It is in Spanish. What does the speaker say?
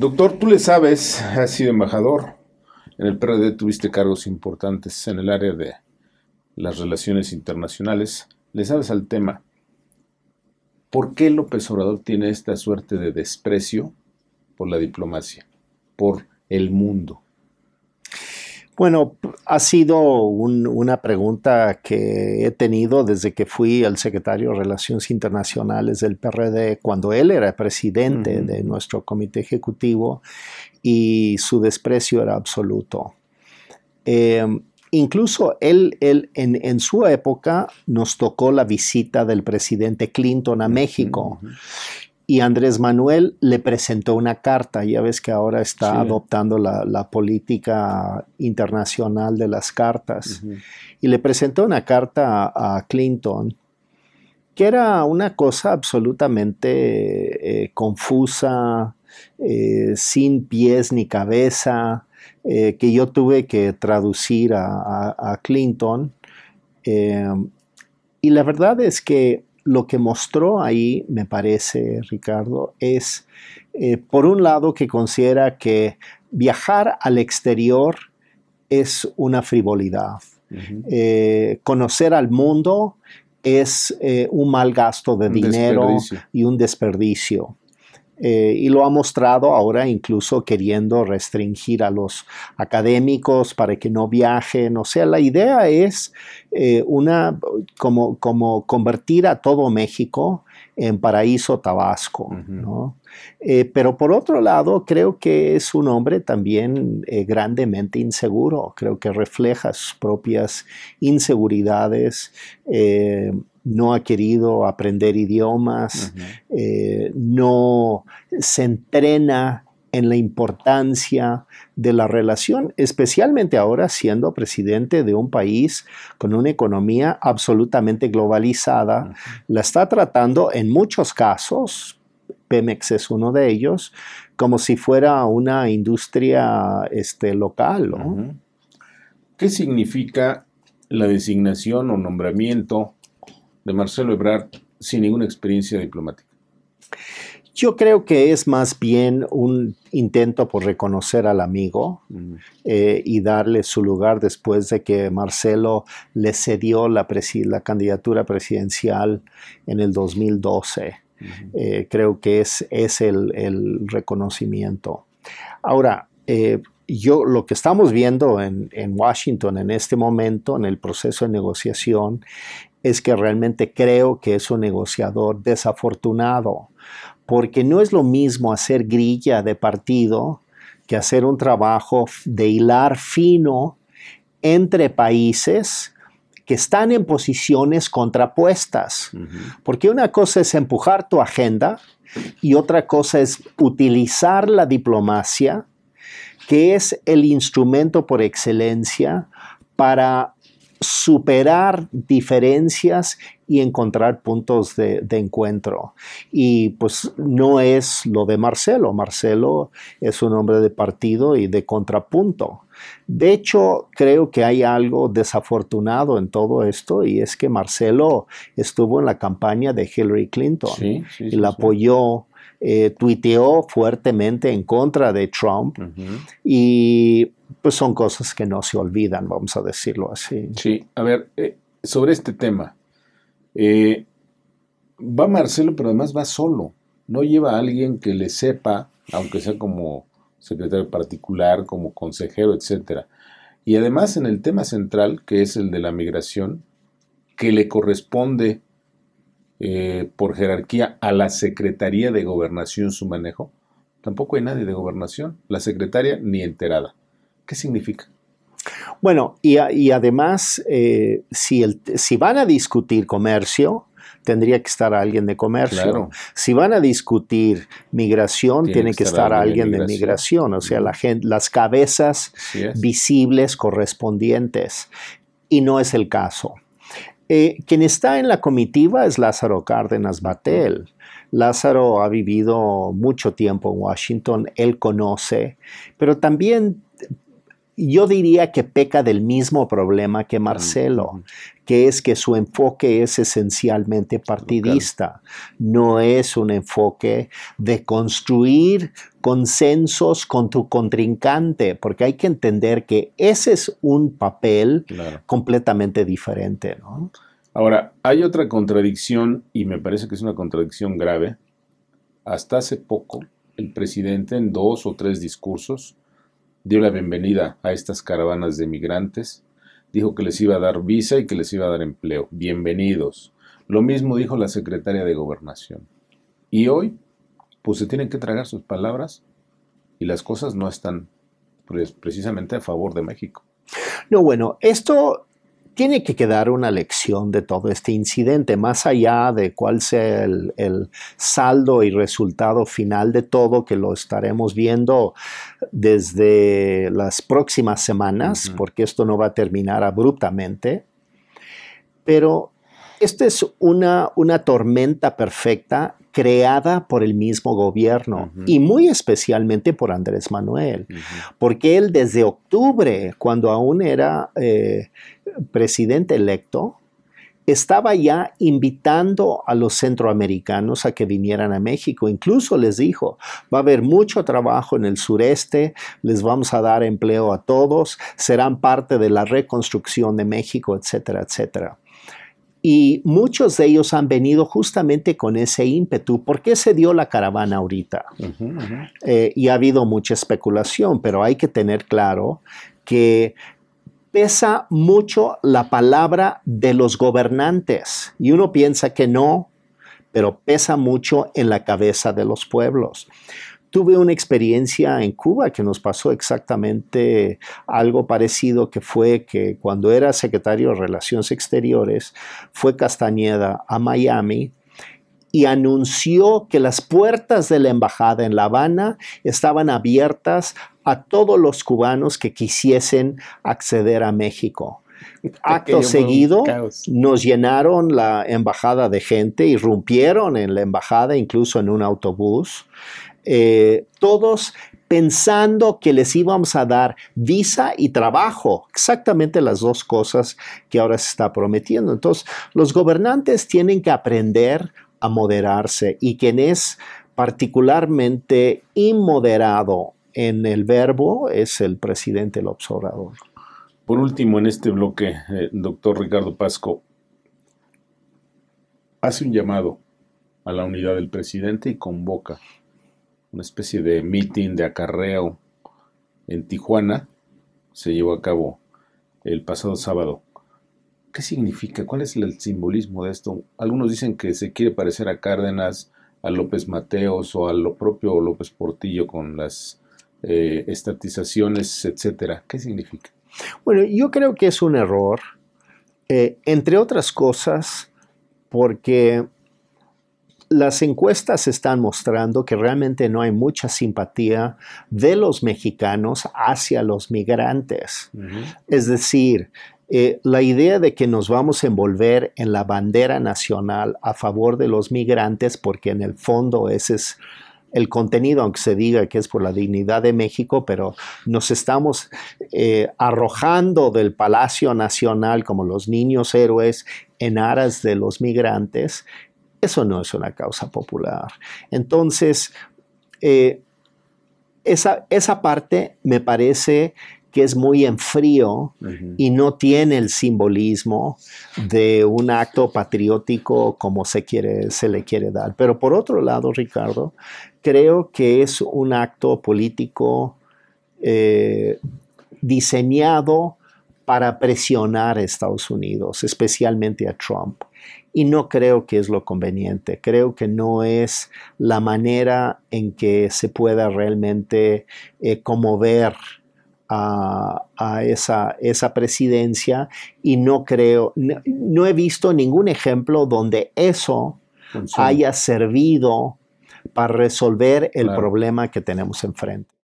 Doctor, tú le sabes, has sido embajador. En el PRD tuviste cargos importantes en el área de las relaciones internacionales. Le sabes al tema. ¿Por qué López Obrador tiene esta suerte de desprecio por la diplomacia, por el mundo? Bueno, ha sido una pregunta que he tenido desde que fui al secretario de Relaciones Internacionales del PRD, cuando él era presidente de nuestro comité ejecutivo y su desprecio era absoluto. Eh, incluso él, él en, su época nos tocó la visita del presidente Clinton a México y Andrés Manuel le presentó una carta, ya ves que ahora está adoptando la, política internacional de las cartas, y le presentó una carta a, Clinton, que era una cosa absolutamente eh, confusa, eh, sin pies ni cabeza, eh, que yo tuve que traducir a Clinton. y la verdad es que lo que mostró ahí, me parece, Ricardo, es, eh, por un lado, que considera que viajar al exterior es una frivolidad. Eh, conocer al mundo es eh, un mal gasto de dinero y un desperdicio. Eh, y lo ha mostrado ahora incluso queriendo restringir a los académicos para que no viajen. O sea, la idea es eh, una, como, como convertir a todo México en Paraíso Tabasco. Eh, pero por otro lado, creo que es un hombre también grandemente inseguro, creo que refleja sus propias inseguridades, no ha querido aprender idiomas, eh, no se entrena en la importancia de la relación, especialmente ahora siendo presidente de un país con una economía absolutamente globalizada. La está tratando en muchos casos, Pemex es uno de ellos, como si fuera una industria este, local. ¿Qué significa la designación o nombramiento de Marcelo Ebrard sin ninguna experiencia diplomática? Yo creo que es más bien un intento por reconocer al amigo eh, y darle su lugar después de que Marcelo le cedió la, la candidatura presidencial en el 2012. Eh, creo que es, es el, reconocimiento. Ahora, eh, yo lo que estamos viendo en, en, Washington en este momento, en el proceso de negociación, es que realmente creo que es un negociador desafortunado, porque no es lo mismo hacer grilla de partido que hacer un trabajo de hilar fino entre países que están en posiciones contrapuestas. Porque una cosa es empujar tu agenda y otra cosa es utilizar la diplomacia, que es el instrumento por excelencia para superar diferencias y encontrar puntos de, encuentro. Y pues no es lo de Marcelo. Marcelo es un hombre de partido y de contrapunto. De hecho, creo que hay algo desafortunado en todo esto y es que Marcelo estuvo en la campaña de Hillary Clinton sí, sí, y la apoyó. Eh, tuiteó fuertemente en contra de Trump y pues son cosas que no se olvidan, vamos a decirlo así. Sí, a ver, eh, sobre este tema, eh, va Marcelo, pero además va solo, no lleva a alguien que le sepa, aunque sea como secretario particular, como consejero, etcétera. Y además en el tema central, que es el de la migración, que le corresponde eh, por jerarquía a la Secretaría de Gobernación su manejo, tampoco hay nadie de gobernación, la secretaria ni enterada. ¿Qué significa? Bueno, y, además, eh, si, van a discutir comercio, tendría que estar alguien de comercio. Si van a discutir migración, tiene, que, estar, alguien, de migración, o sea, las cabezas visibles correspondientes. Y no es el caso. Eh, quien está en la comitiva es Lázaro Cárdenas Batel. Lázaro ha vivido mucho tiempo en Washington, él conoce, pero también yo diría que peca del mismo problema que Marcelo, que es que su enfoque es esencialmente partidista, no es un enfoque de construir consensos con tu contrincante, porque hay que entender que ese es un papel completamente diferente. Ahora, hay otra contradicción, y me parece que es una contradicción grave. Hasta hace poco, el presidente en dos o tres discursos dio la bienvenida a estas caravanas de migrantes, dijo que les iba a dar visa y que les iba a dar empleo. Bienvenidos. Lo mismo dijo la secretaria de gobernación. Y hoy, pues se tienen que tragar sus palabras y las cosas no están pues, precisamente a favor de México. No, bueno, esto tiene que quedar una lección de todo este incidente, más allá de cuál sea el, saldo y resultado final de todo, que lo estaremos viendo desde las próximas semanas, porque esto no va a terminar abruptamente. Pero esta es una, una tormenta perfecta creada por el mismo gobierno y muy especialmente por Andrés Manuel, porque él desde octubre, cuando aún era eh, presidente electo, estaba ya invitando a los centroamericanos a que vinieran a México. Incluso les dijo, va a haber mucho trabajo en el sureste, les vamos a dar empleo a todos, serán parte de la reconstrucción de México, etcétera, etcétera. Y muchos de ellos han venido justamente con ese ímpetu. ¿Por qué se dio la caravana ahorita? Eh, y ha habido mucha especulación, pero hay que tener claro que pesa mucho la palabra de los gobernantes. Y uno piensa que no, pero pesa mucho en la cabeza de los pueblos tuve una experiencia en Cuba que nos pasó exactamente algo parecido, que fue que cuando era secretario de Relaciones Exteriores, fue Castañeda a Miami y anunció que las puertas de la embajada en La Habana estaban abiertas a todos los cubanos que quisiesen acceder a México. Acto seguido nos llenaron la embajada de gente, irrumpieron en la embajada, incluso en un autobús. Eh, todos pensando que les íbamos a dar visa y trabajo, exactamente las dos cosas que ahora se está prometiendo. Entonces, los gobernantes tienen que aprender a moderarse y quien es particularmente inmoderado en el verbo es el presidente el observador. Por último, en este bloque, eh, doctor Ricardo Pasco, hace un llamado a la unidad del presidente y convoca una especie de meeting de acarreo en Tijuana, se llevó a cabo el pasado sábado. ¿Qué significa? ¿Cuál es el simbolismo de esto? Algunos dicen que se quiere parecer a Cárdenas, a López Mateos o a lo propio López Portillo con las eh, estatizaciones, etcétera. ¿Qué significa? Bueno, yo creo que es un error, eh, entre otras cosas, porque las encuestas están mostrando que realmente no hay mucha simpatía de los mexicanos hacia los migrantes. Es decir, eh, la idea de que nos vamos a envolver en la bandera nacional a favor de los migrantes, porque en el fondo ese es el contenido, aunque se diga que es por la dignidad de México, pero nos estamos eh, arrojando del Palacio Nacional como los niños héroes en aras de los migrantes, eso no es una causa popular. Entonces, eh, esa, esa parte me parece que es muy en frío y no tiene el simbolismo de un acto patriótico como se, quiere, se le quiere dar. Pero por otro lado, Ricardo, creo que es un acto político eh, diseñado para presionar a Estados Unidos, especialmente a Trump y no creo que es lo conveniente. Creo que no es la manera en que se pueda realmente eh, conmover a, esa, presidencia y no creo, no, he visto ningún ejemplo donde eso haya servido para resolver el problema que tenemos enfrente.